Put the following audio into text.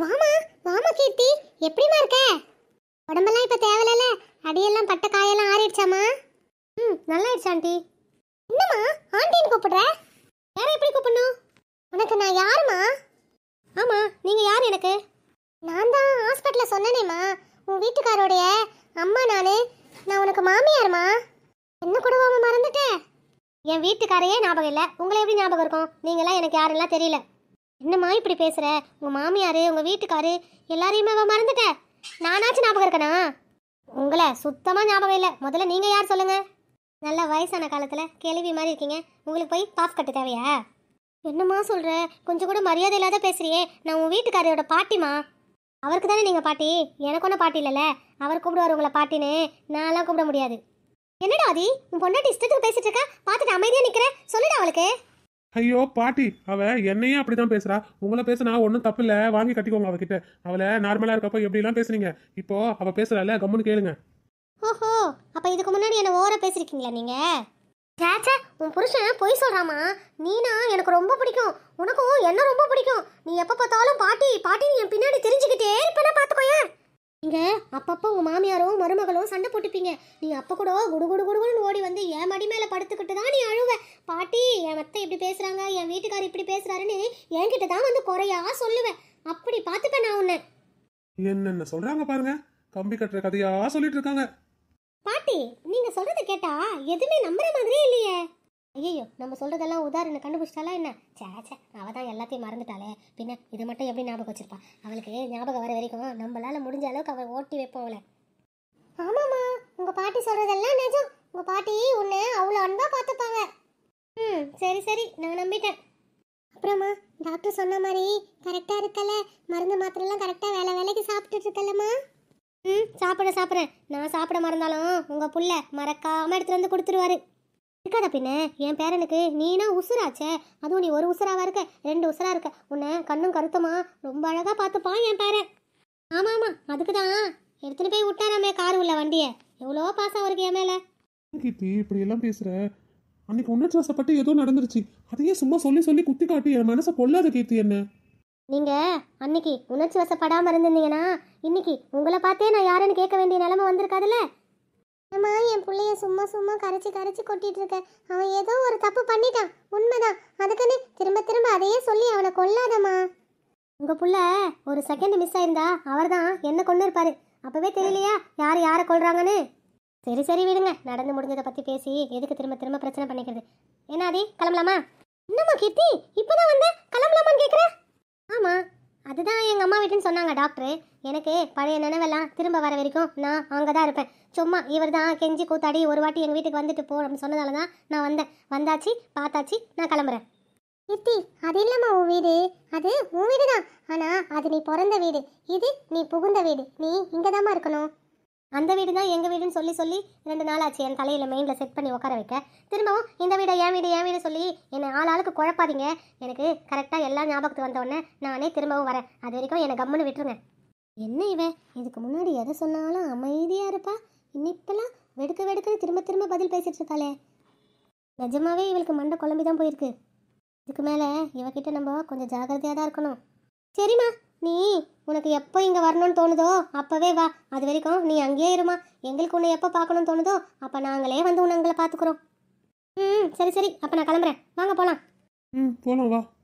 வாமா வாமா கீர்த்தி எப்படிமா இருக்க உடம்பெல்லாம் இப்போ தேவையில்ல அடியெல்லாம் பட்ட காயெல்லாம் ஆறிடுச்சாமா ம் நல்லாயிடுச்சு ஆண்டி என்னம்மா ஆண்டின்னு கூப்பிடுற வேற எப்படி கூப்பிடணும் உனக்கு நான் யாருமா ஆமாம் நீங்கள் யார் எனக்கு நான் தான் ஹாஸ்பிட்டலில் சொன்னேனேம்மா உன் வீட்டுக்காரோடைய அம்மா நான் நான் உனக்கு மாமியார்மா என்ன கூட மறந்துட்டேன் என் வீட்டுக்காரையே ஞாபகம் இல்லை உங்களை எப்படி ஞாபகம் இருக்கும் நீங்களாம் எனக்கு யாருன்னா தெரியல என்னம்மா இப்படி பேசுற உங்க மாமியாரு உங்க வீட்டுக்காரு எல்லாரையுமே அவன் மறந்துட்ட நானாச்சும் ஞாபகம் இருக்கணா உங்களை சுத்தமா ஞாபகம் இல்லை முதல்ல நீங்க யார் சொல்லுங்க நல்ல வயசான காலத்துல கேள்வி மாதிரி இருக்கீங்க உங்களுக்கு போய் பாஸ் கட்டு தேவையா என்னம்மா சொல்ற கொஞ்சம் கூட மரியாதை இல்லாத பேசுறியே நான் உன் வீட்டுக்காரையோட பாட்டிமா அவருக்கு தானே நீங்கள் பாட்டி எனக்கு ஒன்றும் பாட்டி இல்லைல்ல அவர் கூப்பிடுவார் உங்களை பாட்டின்னு நான்லாம் கூப்பிட முடியாது என்னடா அதி உன் பொண்டாட்டி இஷ்டத்துக்கு பேசிட்டு இருக்கா பார்த்துட்டு அமைதியாக நிற்கிறேன் சொல்லுடா அவளுக்கு ஐயோ பாட்டி அவ என்னையே அப்படிதான் பேசுறா உங்களை பேசினா ஒன்றும் தப்பு இல்ல வாங்கி கட்டிக்கோங்க அவகிட்ட அவளை நார்மலா இருக்கப்போ எப்படிலாம் பேசுறீங்க இப்போ அவ பேசுறாள் கம்முன்னு கேளுங்க ஓஹோ அப்ப இதுக்கு முன்னாடி என்ன ஓர பேசிருக்கீங்களா நீங்க சேச்சே உன் புருஷன் பொய் சொல்றாமா நீனா எனக்கு ரொம்ப பிடிக்கும் உனக்கும் என்ன ரொம்ப பிடிக்கும் நீ எப்ப பார்த்தாலும் பாட்டி பாட்டி என் பின்னாடி தெரிஞ்சுக்கிட்டே இருப்பேன்னா பாத்துக்கோயேன் இங்க அப்பப்போ உங்க மாமியாரும் மருமகளும் சண்டை போட்டுப்பீங்க நீ அப்ப கூட குடு குடு குடுன்னு ஓடி வந்து என் மடி மேல படுத்துக்கிட்டு தான் நீ அழுவ பாட்டி என் மத்த இப்படி பேசுறாங்க என் வீட்டுக்கார் இப்படி பேசுறாருன்னு என்கிட்ட தான் வந்து குறையா சொல்லுவேன் அப்படி பாத்துப்பேன் நான் உன்ன என்னென்ன சொல்றாங்க பாருங்க கம்பி கட்டுற கதையா சொல்லிட்டு இருக்காங்க பாட்டி நீங்க சொல்றத கேட்டா எதுவுமே நம்புற மாதிரியே இல்லையே ஐயோ நம்ம சொல்கிறதெல்லாம் உதாரணம் கண்டுபிடிச்சிட்டாலா என்ன சே சே அவள் தான் எல்லாத்தையும் மறந்துட்டாளே பின்ன இதை மட்டும் எப்படி ஞாபகம் வச்சிருப்பா அவளுக்கு ஞாபகம் வர வரைக்கும் நம்மளால் முடிஞ்ச அளவுக்கு அவள் ஓட்டி வைப்போம் அவளை ஆமாம்மா உங்கள் பாட்டி சொல்றதெல்லாம் நிஜம் உங்கள் பாட்டி உன்னை அவ்வளோ அன்பாக பார்த்துப்பாங்க ம் சரி சரி நான் நம்பிட்டேன் அப்புறமா டாக்டர் சொன்ன மாதிரி கரெக்டாக இருக்கல மருந்து மாத்திரம்லாம் கரெக்டாக வேலை வேலைக்கு சாப்பிட்டுட்டு இருக்கலம்மா ம் சாப்பிட சாப்பிட்றேன் நான் சாப்பிட மறந்தாலும் உங்கள் புள்ள மறக்காமல் எடுத்துகிட்டு வந்து கொடுத்துருவாரு இருக்காத பின்ன என் பேரனுக்கு நீனா உசுராச்சே அதுவும் நீ ஒரு உசுராவா இருக்க ரெண்டு உசுரா இருக்க உன்னை கண்ணும் கருத்துமா ரொம்ப அழகா பார்த்துப்பான் என் பேரன் ஆமா ஆமா அதுக்கு தான் போய் விட்டாராமே கார் உள்ள வண்டியை எவ்வளோ பாசம் அவருக்கு என் மேல கீர்த்தி இப்படி எல்லாம் பேசுற அன்னைக்கு வசப்பட்டு ஏதோ நடந்துருச்சு அதையே சும்மா சொல்லி சொல்லி குத்தி காட்டி என் மனசை கொள்ளாத கீர்த்தி என்ன நீங்க அன்னைக்கு உணர்ச்சி வசப்படாம இருந்திருந்தீங்கன்னா இன்னைக்கு உங்களை பார்த்தே நான் யாருன்னு கேட்க வேண்டிய நிலைமை வந்திருக்காதுல்ல ஏம்மா என் பிள்ளைய சும்மா சும்மா கரைச்சி கரைச்சி கொட்டிட்டு இருக்க அவன் ஏதோ ஒரு தப்பு பண்ணிட்டான் உண்மைதான் அதுக்குன்னு திரும்ப திரும்ப அதையே சொல்லி அவனை கொல்லாதம்மா உங்க புள்ள ஒரு செகண்ட் மிஸ் ஆயிருந்தா அவர் தான் என்ன கொண்டு இருப்பாரு அப்பவே தெரியலையா யார் யாரை கொள்றாங்கன்னு சரி சரி விடுங்க நடந்து முடிஞ்சதை பத்தி பேசி எதுக்கு திரும்ப திரும்ப பிரச்சனை பண்ணிக்கிறது என்ன கிளம்பலாமா என்னம்மா கீர்த்தி இப்பதான் வந்து கிளம்பலாமான்னு கேக்குறேன் அதுதான் எங்கள் அம்மா வீட்டுன்னு சொன்னாங்க டாக்டரு எனக்கு பழைய நினைவெல்லாம் திரும்ப வர வரைக்கும் நான் அங்கே தான் இருப்பேன் சும்மா இவர் தான் கெஞ்சி கூத்தாடி ஒரு வாட்டி எங்கள் வீட்டுக்கு வந்துட்டு போ அப்படின்னு சொன்னதால தான் நான் வந்தேன் வந்தாச்சு பார்த்தாச்சு நான் கிளம்புறேன் இத்தி அது இல்லைம்மா உன் வீடு அது உன் வீடு தான் ஆனால் அது நீ பிறந்த வீடு இது நீ புகுந்த வீடு நீ இங்கே தாம்மா இருக்கணும் அந்த வீடு தான் எங்கள் வீடுன்னு சொல்லி சொல்லி ரெண்டு நாள் ஆச்சு என் தலையில் மெயினில் செட் பண்ணி உட்கார வைக்க திரும்பவும் இந்த வீடை என் வீடு என் வீடு சொல்லி என்னை ஆள் ஆளுக்கு குழப்பாதீங்க எனக்கு கரெக்டாக எல்லா ஞாபகத்துக்கு வந்தோடனே நானே திரும்பவும் வரேன் அது வரைக்கும் என்னை கம்முன்னு விட்டுருங்க என்ன இவன் இதுக்கு முன்னாடி எதை சொன்னாலும் அமைதியாக இருப்பா இன்னிப்பெல்லாம் வெடுக்க வெடுக்க திரும்ப திரும்ப பதில் பேசிட்டு இருக்காளே நிஜமாவே இவளுக்கு மண்டை குழம்பி தான் போயிருக்கு இதுக்கு மேலே இவகிட்ட நம்ம கொஞ்சம் ஜாகிரதையாக தான் இருக்கணும் சரிம்மா நீ உனக்கு எப்போ இங்கே வரணும்னு தோணுதோ அப்போவே வா அது வரைக்கும் நீ அங்கேயே இருமா எங்களுக்கு உன்னை எப்போ பார்க்கணும்னு தோணுதோ அப்போ நாங்களே வந்து உன்னை எங்களை பார்த்துக்குறோம் ம் சரி சரி அப்போ நான் கிளம்புறேன் வாங்க போகலாம் ம் போகலாம் வா